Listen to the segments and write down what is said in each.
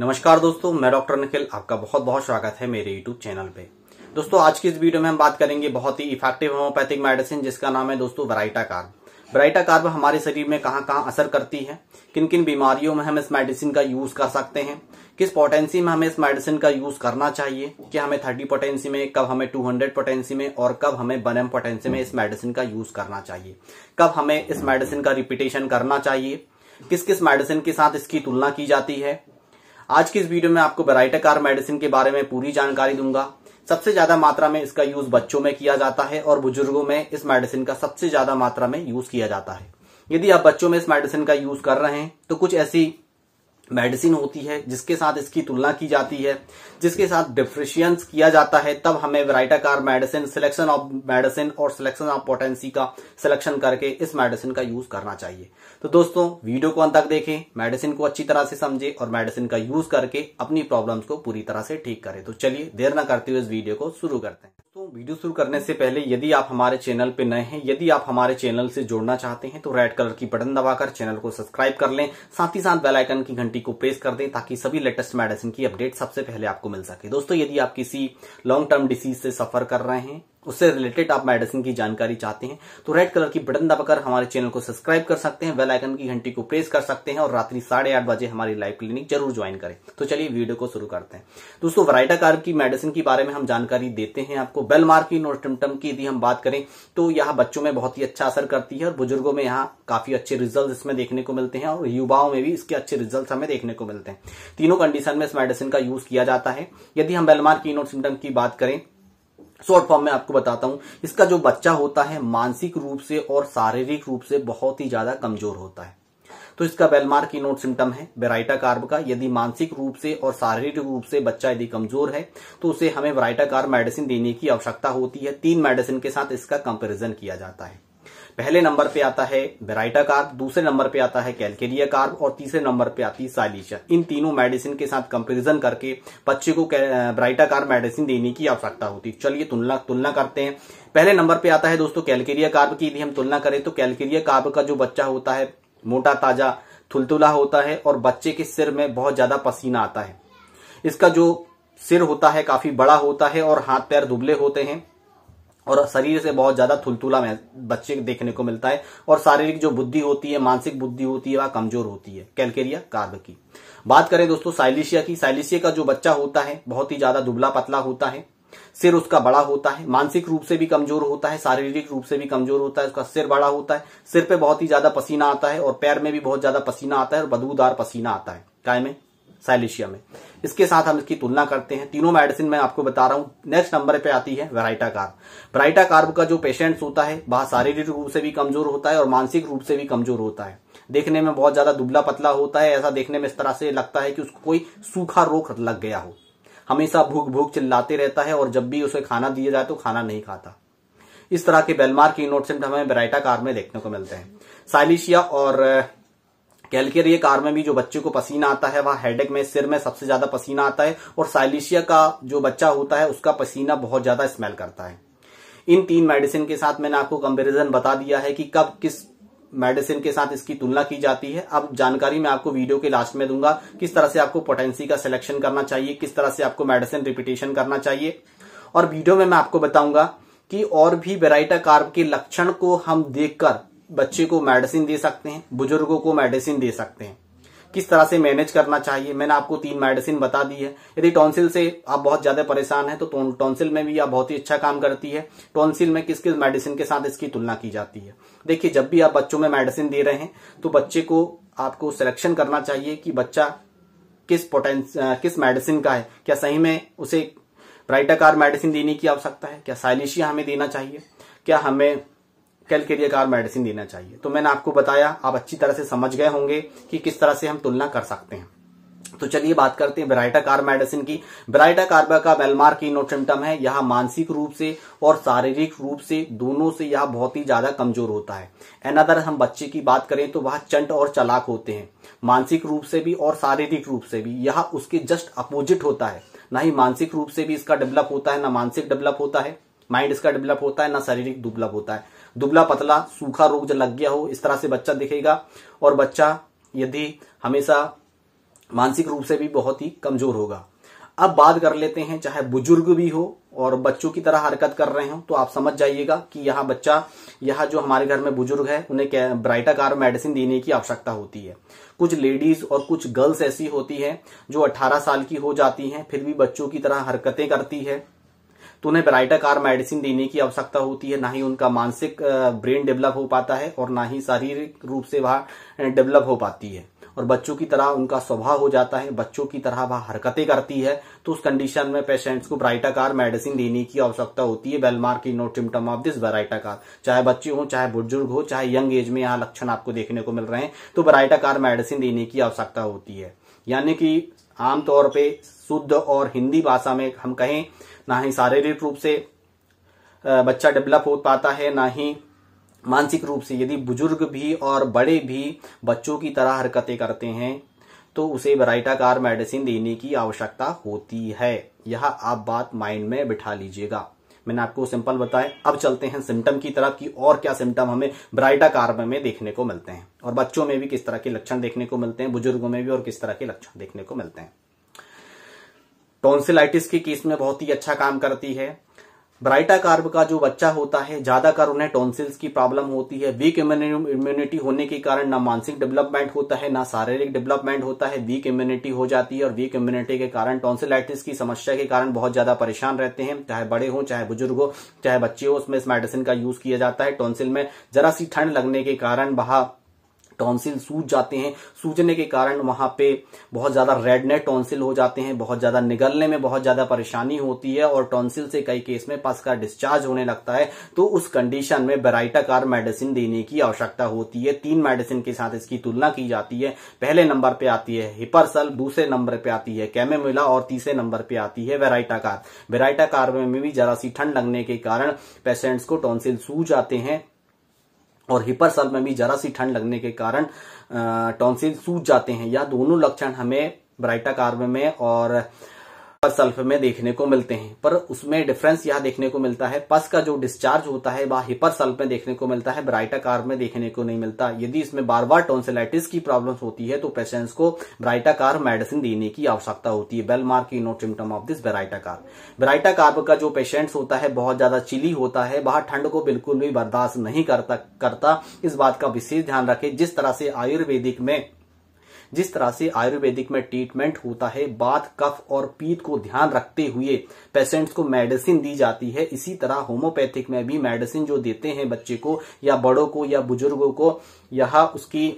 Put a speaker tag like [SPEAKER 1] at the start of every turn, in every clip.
[SPEAKER 1] नमस्कार दोस्तों मैं डॉक्टर निखिल आपका बहुत बहुत स्वागत है मेरे यूट्यूब चैनल पे दोस्तों आज की इस वीडियो में हम बात करेंगे बहुत ही इफेक्टिव होम्योपैथिक मेडिसिन जिसका नाम है दोस्तों वराइटा कार्ब वराइटा कार्ब हमारे शरीर में कहाँ कहाँ असर करती है किन किन बीमारियों में हम इस मेडिसिन का यूज कर सकते हैं किस पोटेंसी में हमें इस मेडिसिन का यूज करना चाहिए कि हमें थर्टी पोटेंसी में कब हमें टू हंड्रेड पोटेंसी में और कब हमें बन एम पोटेंसी में इस मेडिसिन का यूज करना चाहिए कब हमें इस मेडिसिन का रिपीटेशन करना चाहिए किस किस मेडिसिन के साथ इसकी तुलना की जाती है आज की इस वीडियो में आपको बेराइटाकार मेडिसिन के बारे में पूरी जानकारी दूंगा सबसे ज्यादा मात्रा में इसका यूज बच्चों में किया जाता है और बुजुर्गों में इस मेडिसिन का सबसे ज्यादा मात्रा में यूज किया जाता है यदि आप बच्चों में इस मेडिसिन का यूज कर रहे हैं तो कुछ ऐसी मेडिसिन होती है जिसके साथ इसकी तुलना की जाती है जिसके साथ डिफ्रिशियंस किया जाता है तब हमें baryta carb medicine selection of medicine और सिलेक्शन ऑफ पोटेंसी का सिलेक्शन करके इस मेडिसिन का यूज करना चाहिए तो दोस्तों वीडियो को अंत तक देखें मेडिसिन को अच्छी तरह से समझे और मेडिसिन का यूज करके अपनी प्रॉब्लम्स को पूरी तरह से ठीक करें तो चलिए देर ना करते हुए इस वीडियो को शुरू करते हैं तो वीडियो शुरू करने से पहले यदि आप हमारे चैनल पर नए हैं यदि आप हमारे चैनल से जुड़ना चाहते हैं तो रेड कलर की बटन दबाकर चैनल को सब्सक्राइब कर लें साथ ही साथ बेलाइकन की घंटी घंटी को प्रेस कर दें ताकि सभी लेटेस्ट मेडिसिन की अपडेट सबसे पहले आपको मिल सके दोस्तों यदि आप किसी लॉन्ग टर्म डिसीज से सफर कर रहे हैं उससे रिलेटेड आप मेडिसिन की जानकारी चाहते हैं तो रेड कलर की बटन दबाकर हमारे चैनल को सब्सक्राइब कर सकते हैं बेल आइकन की घंटी को प्रेस कर सकते हैं और रात्रि साढ़े आठ बजे हमारी लाइव क्लिनिक जरूर ज्वाइन करें तो चलिए वीडियो को शुरू करते हैं दोस्तों वराइटा कार्ब की मेडिसिन के बारे में हम जानकारी देते हैं आपको बेलमार्किन और टिमटम की यदि हम बात करें तो यह बच्चों में बहुत ही अच्छा असर करती है और बुजुर्गों में यहाँ काफी अच्छे रिजल्ट इसमें देखने को मिलते हैं और युवाओं में भी इसके अच्छे रिजल्ट हमें देखने को मिलते हैं तीनों कंडीशन में इस मेडिसिन का यूज किया जाता है यदि हम बेलमार्किन और सिम्टम की बात करें शॉर्ट फॉर्म में आपको बताता हूं इसका जो बच्चा होता है मानसिक रूप से और शारीरिक रूप से बहुत ही ज्यादा कमजोर होता है तो इसका बेलमार की नोट सिम्टम है वेराइटा कार्ब का यदि मानसिक रूप से और शारीरिक रूप से बच्चा यदि कमजोर है तो उसे हमें वेराइटा कार्ब मेडिसिन देने की आवश्यकता होती है तीन मेडिसिन के साथ इसका कंपेरिजन किया जाता है पहले नंबर पे आता है बेराइटा कार्ब दूसरे नंबर पे आता है कैलकेरिया कार्ब और तीसरे नंबर पे आती है साइलिशिया इन तीनों मेडिसिन के साथ कंपेरिजन करके बच्चे को बेराइटा कार्ब मेडिसिन देने की आवश्यकता होती है चलिए तुलना तुलना करते हैं पहले नंबर पे आता है दोस्तों कैलकेरिया कार्ब की यदि हम तुलना करें तो कैलकेरिया कार्ब का जो बच्चा होता है मोटा ताजा थुलतुला होता है और बच्चे के सिर में बहुत ज्यादा पसीना आता है इसका जो सिर होता है काफी बड़ा होता है और हाथ पैर दुबले होते हैं और शरीर से बहुत ज्यादा थुलथुला बच्चे देखने को मिलता है और शारीरिक जो बुद्धि होती है मानसिक बुद्धि होती है वह कमजोर होती है कैलकेरिया कार्ब की बात करें दोस्तों साइलिशिया की साइलिशिया का जो बच्चा होता है बहुत ही ज्यादा दुबला पतला होता है सिर उसका बड़ा होता है मानसिक रूप से भी कमजोर होता है शारीरिक रूप से भी कमजोर होता है उसका सिर बड़ा होता है सिर पे बहुत ही ज्यादा पसीना आता है और पैर में भी बहुत ज्यादा पसीना आता है और बदबूदार पसीना आता है काय में साइलिशिया में इसके साथ हम इसकी तुलना करते हैं तीनों मेडिसिन मैं आपको बता रहा हूं नेक्स्ट नंबर पे आती है वेराइटा कार्ब वराइटा कार्ब का जो पेशेंट्स होता है वह शारीरिक रूप से भी कमजोर होता है और मानसिक रूप से भी कमजोर होता है देखने में बहुत ज्यादा दुबला पतला होता है ऐसा देखने में इस तरह से लगता है कि उसको कोई सूखा रोग लग गया हो हमेशा भूख भूख चिल्लाते रहता है और जब भी उसे खाना दिया जाए तो खाना नहीं खाता इस तरह के बेलमार की नोट सिम्टम हमें बराइटा कार में देखने को मिलते हैं साइलिशिया और कैलकेरिया कार में भी जो बच्चे को पसीना आता है वह हेडेक में सिर में सबसे ज्यादा पसीना आता है और साइलिशिया का जो बच्चा होता है उसका पसीना बहुत ज्यादा स्मेल करता है इन तीन मेडिसिन के साथ मैंने आपको कंपेरिजन बता दिया है कि कब किस मेडिसिन के साथ इसकी तुलना की जाती है अब जानकारी मैं आपको वीडियो के लास्ट में दूंगा किस तरह से आपको पोटेंसी का सिलेक्शन करना चाहिए किस तरह से आपको मेडिसिन रिपीटेशन करना चाहिए और वीडियो में मैं आपको बताऊंगा कि और भी वेराइटा कार्ब के लक्षण को हम देखकर बच्चे को मेडिसिन दे सकते हैं बुजुर्गों को मेडिसिन दे सकते हैं किस तरह से मैनेज करना चाहिए मैंने आपको तीन मेडिसिन बता दी है यदि टॉन्सिल से आप बहुत ज्यादा परेशान है तो टॉन्सिल में भी आप बहुत ही अच्छा काम करती है टॉन्सिल में किस किस मेडिसिन के साथ इसकी तुलना की जाती है देखिए जब भी आप बच्चों में मेडिसिन दे रहे हैं तो बच्चे को आपको सिलेक्शन करना चाहिए कि बच्चा किस पोटेंस किस मेडिसिन का है क्या सही में उसे ब्राइटाकार मेडिसिन देने की आवश्यकता है क्या साइलिशिया हमें देना चाहिए क्या हमें कल के लिए कार मेडिसिन देना चाहिए तो मैंने आपको बताया आप अच्छी तरह से समझ गए होंगे कि किस तरह से हम तुलना कर सकते हैं तो चलिए बात करते हैं ब्राइटा कार मेडिसिन की ब्राइटा कार्बा का बेलमार की नोटिमटम है यह मानसिक रूप से और शारीरिक रूप से दोनों से यह बहुत ही ज्यादा कमजोर होता है एनादर हम बच्चे की बात करें तो वह चंट और चलाक होते हैं मानसिक रूप से भी और शारीरिक रूप से भी यह उसके जस्ट अपोजिट होता है ना ही मानसिक रूप से भी इसका डेवलप होता है ना मानसिक डेवलप होता है माइंड इसका डेवलप होता है ना शारीरिक डेवलप होता है दुबला पतला सूखा रोग जब लग गया हो इस तरह से बच्चा दिखेगा और बच्चा यदि हमेशा मानसिक रूप से भी बहुत ही कमजोर होगा अब बात कर लेते हैं चाहे बुजुर्ग भी हो और बच्चों की तरह हरकत कर रहे हो तो आप समझ जाइएगा कि यहाँ बच्चा यहाँ जो हमारे घर में बुजुर्ग है उन्हें क्या ब्राइटाकार मेडिसिन देने की आवश्यकता होती है कुछ लेडीज और कुछ गर्ल्स ऐसी होती है जो 18 साल की हो जाती हैं फिर भी बच्चों की तरह हरकतें करती है तो उन्हें ब्राइटक कार मेडिसिन देने की आवश्यकता होती है ना ही उनका मानसिक ब्रेन डेवलप हो पाता है और ना ही शारीरिक रूप से वह डेवलप हो पाती है और बच्चों की तरह उनका स्वभाव हो जाता है बच्चों की तरह वह हरकतें करती है तो उस कंडीशन में पेशेंट्स को ब्राइटाकार मेडिसिन देने की आवश्यकता होती है well marked keynote symptom of this baryta carb चाहे बच्चे हो चाहे बुजुर्ग हो चाहे यंग एज में यहाँ लक्षण आपको देखने को मिल रहे हैं तो ब्राइटाकार मेडिसिन देने की आवश्यकता होती है यानी कि आमतौर पर शुद्ध और हिंदी भाषा में हम कहें ना ही शारीरिक रूप से बच्चा डेवलप हो पाता है ना ही मानसिक रूप से यदि बुजुर्ग भी और बड़े भी बच्चों की तरह हरकतें करते हैं तो उसे वराइटाकार मेडिसिन देने की आवश्यकता होती है यह आप बात माइंड में बिठा लीजिएगा मैंने आपको सिंपल बताया अब चलते हैं सिम्टम की तरफ कि और क्या सिम्टम हमें ब्राइटा कार में देखने को मिलते हैं और बच्चों में भी किस तरह के लक्षण देखने को मिलते हैं बुजुर्गों में भी और किस तरह के लक्षण देखने को मिलते हैं टॉन्सिलाइटिस के केस में बहुत ही अच्छा काम करती है ब्राइटा कार्ब का जो बच्चा होता है ज्यादातर उन्हें टॉन्सिल्स की प्रॉब्लम होती है वीक इम्यूनिटी होने के कारण ना मानसिक डेवलपमेंट होता है ना शारीरिक डेवलपमेंट होता है वीक इम्यूनिटी हो जाती है और वीक इम्यूनिटी के कारण टॉन्सिलाइटिस की समस्या के कारण बहुत ज्यादा परेशान रहते हैं चाहे बड़े हो चाहे बुजुर्ग हो चाहे बच्चे हो उसमें इस मेडिसिन का यूज किया जाता है टॉन्सिल में जरा सी ठंड लगने के कारण वहां टॉन्सिल सूज जाते हैं सूजने के कारण वहां पे बहुत ज्यादा रेडनेट टॉन्सिल हो जाते हैं बहुत ज्यादा निगलने में बहुत ज्यादा परेशानी होती है और टॉन्सिल से कई केस में पस का डिस्चार्ज होने लगता है तो उस कंडीशन में बेराइटाकार मेडिसिन देने की आवश्यकता होती है तीन मेडिसिन के साथ इसकी तुलना की जाती है पहले नंबर पे आती है हिपरसल दूसरे नंबर पे आती है कैमेमिला और तीसरे नंबर पे आती है वेराइटाकार वेराइटाकार में भी जरा सी ठंड लगने के कारण पेशेंट्स को टॉन्सिल सूज आते हैं और हिपर हिपरसल में भी जरा सी ठंड लगने के कारण टॉन्सिल सूज जाते हैं या दोनों लक्षण हमें ब्राइटा कार्ब में और सल्फ में देखने को मिलते हैं पर उसमें डिफरेंस यह देखने को मिलता है पस का जो डिस्चार्ज होता है वह हिपर सल्फ में देखने को मिलता है ब्राइटाकार में देखने को नहीं मिलता यदि इसमें बार बार टोन्सिलाइटिस की प्रॉब्लम होती है तो पेशेंट्स को ब्राइटाकार मेडिसिन देने की आवश्यकता होती है well marked keynote symptom of this baryta carb का जो पेशेंट्स होता है बहुत ज्यादा चिली होता है वह ठंड को बिल्कुल भी बर्दाश्त नहीं करता करता इस बात का विशेष ध्यान रखें जिस तरह से आयुर्वेदिक में जिस तरह से आयुर्वेदिक में ट्रीटमेंट होता है बात कफ और पीत को ध्यान रखते हुए पेशेंट्स को मेडिसिन दी जाती है इसी तरह होम्योपैथिक में भी मेडिसिन जो देते हैं बच्चे को या बड़ों को या बुजुर्गों को यह उसकी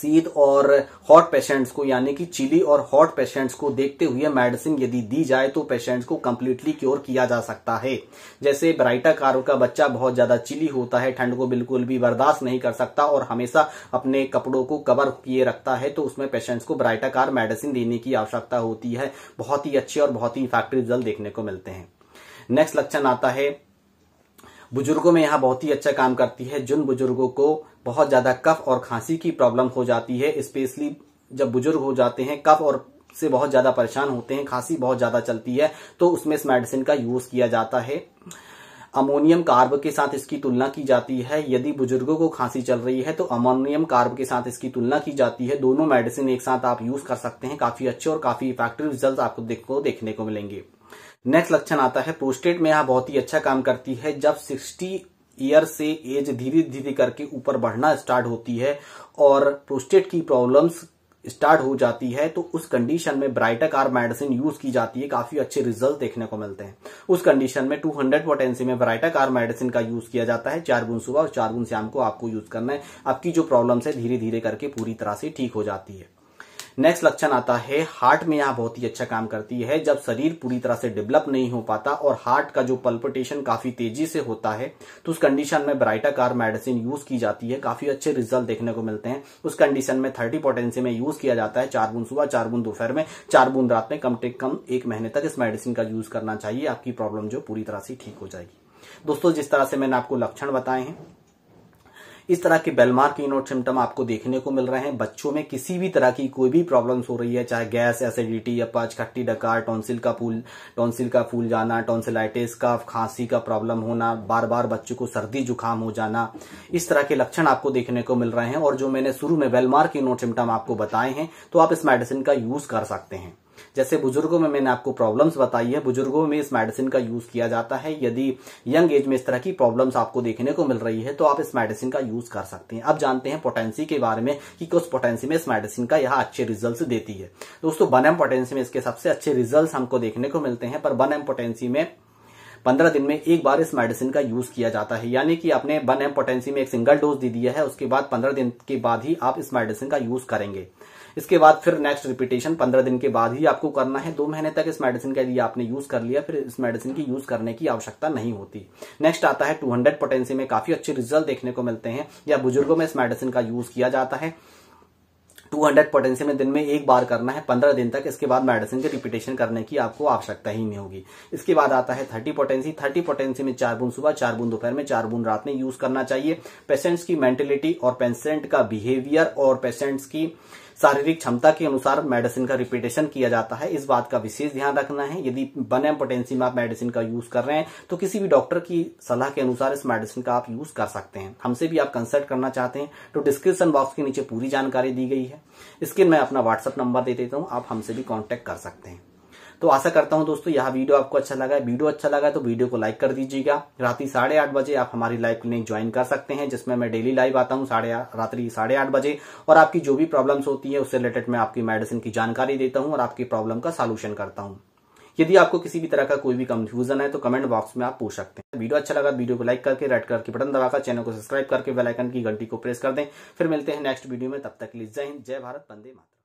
[SPEAKER 1] शीत और हॉट पेशेंट्स को यानी कि चिली और हॉट पेशेंट्स को देखते हुए मेडिसिन यदि दी जाए तो पेशेंट्स को कम्प्लीटली क्योर किया जा सकता है जैसे ब्राइटा कारो का बच्चा बहुत ज्यादा चिली होता है ठंड को बिल्कुल भी बर्दाश्त नहीं कर सकता और हमेशा अपने कपड़ों को कवर किए रखता है तो उसमें पेशेंट्स को ब्राइटा कार मेडिसिन देने की आवश्यकता होती है बहुत ही अच्छे और बहुत ही इफेक्टिव रिजल्ट देखने को मिलते हैं नेक्स्ट लक्षण आता है बुजुर्गों में यहाँ बहुत ही अच्छा काम करती है जिन बुजुर्गों को बहुत ज्यादा कफ और खांसी की प्रॉब्लम हो जाती है स्पेशली जब बुजुर्ग हो जाते हैं कफ और से बहुत ज्यादा परेशान होते हैं खांसी बहुत ज्यादा चलती है तो उसमें इस मेडिसिन का यूज किया जाता है अमोनियम कार्ब के साथ इसकी तुलना की जाती है यदि बुजुर्गों को खांसी चल रही है तो अमोनियम कार्ब के साथ इसकी तुलना की जाती है दोनों मेडिसिन एक साथ आप यूज कर सकते हैं काफी अच्छे और काफी इफेक्टिव रिजल्ट आपको देखने को मिलेंगे नेक्स्ट लक्षण आता है प्रोस्टेट में यहाँ बहुत ही अच्छा काम करती है जब सिक्सटी ईयर से एज धीरे धीरे करके ऊपर बढ़ना स्टार्ट होती है और प्रोस्टेट की प्रॉब्लम्स स्टार्ट हो जाती है तो उस कंडीशन में ब्राइटक आर मेडिसिन यूज की जाती है काफी अच्छे रिजल्ट देखने को मिलते हैं उस कंडीशन में 200 हंड्रेड पोटेंसी में ब्राइटक आर मेडिसिन का यूज किया जाता है चार गुण सुबह और चार गुण शाम को आपको यूज करना है आपकी जो प्रॉब्लम्स है धीरे धीरे करके पूरी तरह से ठीक हो जाती है नेक्स्ट लक्षण आता है हार्ट में यहाँ बहुत ही अच्छा काम करती है जब शरीर पूरी तरह से डेवलप नहीं हो पाता और हार्ट का जो पल्पटेशन काफी तेजी से होता है तो उस कंडीशन में ब्राइटा कार मेडिसिन यूज की जाती है काफी अच्छे रिजल्ट देखने को मिलते हैं उस कंडीशन में थर्टी पोटेंसी में यूज किया जाता है चार बूंद सुबह चार बूंद दोपहर में चार बूंद रात में कम से कम एक महीने तक इस मेडिसिन का यूज करना चाहिए आपकी प्रॉब्लम जो पूरी तरह से ठीक हो जाएगी दोस्तों जिस तरह से मैंने आपको लक्षण बताए हैं इस तरह के बेलमार्क इनोट सिम्टम आपको देखने को मिल रहे हैं बच्चों में किसी भी तरह की कोई भी प्रॉब्लम्स हो रही है चाहे गैस एसिडिटी पाच खट्टी डकार टॉन्सिल का फूल टॉन्सिल का फूल जाना टॉन्सिलाइटिस का खांसी का प्रॉब्लम होना बार बार बच्चों को सर्दी जुकाम हो जाना इस तरह के लक्षण आपको देखने को मिल रहे हैं और जो मैंने शुरू में बेलमार्क इनोट नोट सिम्टम आपको बताए हैं तो आप इस मेडिसिन का यूज कर सकते हैं जैसे बुजुर्गों में मैंने आपको प्रॉब्लम्स बताई है बुजुर्गों में इस मेडिसिन का यूज किया जाता है यदि यंग एज में इस तरह की प्रॉब्लम्स आपको देखने को मिल रही है तो आप इस मेडिसिन का यूज कर सकते हैं अब जानते हैं पोटेंसी के बारे में कि कुछ पोटेंसी में इस मेडिसिन का यह अच्छे रिजल्ट देती है दोस्तों बन एम पोटेंसी में इसके सबसे अच्छे रिजल्ट हमको देखने को मिलते हैं पर बन एम पोटेंसी में पंद्रह दिन में एक बार इस मेडिसिन का यूज किया जाता है यानी कि आपने वन एम पोटेंसी में एक सिंगल डोज दे दिया है उसके बाद पंद्रह दिन के बाद ही आप इस मेडिसिन का यूज करेंगे इसके बाद फिर नेक्स्ट रिपीटेशन पंद्रह दिन के बाद ही आपको करना है दो महीने तक इस मेडिसिन का यदि आपने यूज कर लिया फिर इस मेडिसिन की यूज करने की आवश्यकता नहीं होती नेक्स्ट आता है टू हंड्रेड पोटेंसी में काफी अच्छे रिजल्ट देखने को मिलते हैं या बुजुर्गों में इस मेडिसिन का यूज किया जाता है 200 पोटेंशियम में दिन में एक बार करना है 15 दिन तक इसके बाद मेडिसिन के रिपीटेशन करने की आपको आवश्यकता ही नहीं होगी इसके बाद आता है 30 पोटेंसी 30 पोटेंसी में चार बूंद सुबह चार बूंद दोपहर में चार बूंद रात में यूज करना चाहिए पेशेंट्स की मेंटेलिटी और पेशेंट का बिहेवियर और पेशेंट्स की शारीरिक क्षमता के अनुसार मेडिसिन का रिपीटेशन किया जाता है इस बात का विशेष ध्यान रखना है यदि बन एम पोटेंसी में आप मेडिसिन का यूज कर रहे हैं तो किसी भी डॉक्टर की सलाह के अनुसार इस मेडिसिन का आप यूज कर सकते हैं हमसे भी आप कंसल्ट करना चाहते हैं तो डिस्क्रिप्शन बॉक्स के नीचे पूरी जानकारी दी गई है इसके मैं अपना व्हाट्सअप नंबर दे देता हूँ आप हमसे भी कॉन्टेक्ट कर सकते हैं तो आशा करता हूँ दोस्तों यह वीडियो आपको अच्छा लगा है वीडियो अच्छा लगा तो वीडियो को लाइक कर दीजिएगा रात्रि साढ़े आठ बजे आप हमारी लाइव क्लिनिक ज्वाइन कर सकते हैं जिसमें मैं डेली लाइव आता हूँ साढ़े रात्रि साढ़े आठ बजे और आपकी जो भी प्रॉब्लम्स होती है उससे रिलेटेड मैं आपकी मेडिसिन की जानकारी देता हूँ और आपकी प्रॉब्लम का सोल्यूशन करता हूँ यदि आपको किसी भी तरह का कोई भी कंफ्यूजन है तो कमेंट बॉक्स में आप पूछ सकते हैं वीडियो अच्छा लगा तो वीडियो को लाइक करके रेड कलर की बटन दबाकर चैनल को सब्सक्राइब करके बेलाइकन की घंटी को प्रेस कर दें फिर मिलते हैं नेक्स्ट वीडियो में तब तक लीजिए लिए जय हिंद जय भारत बंदे मातरम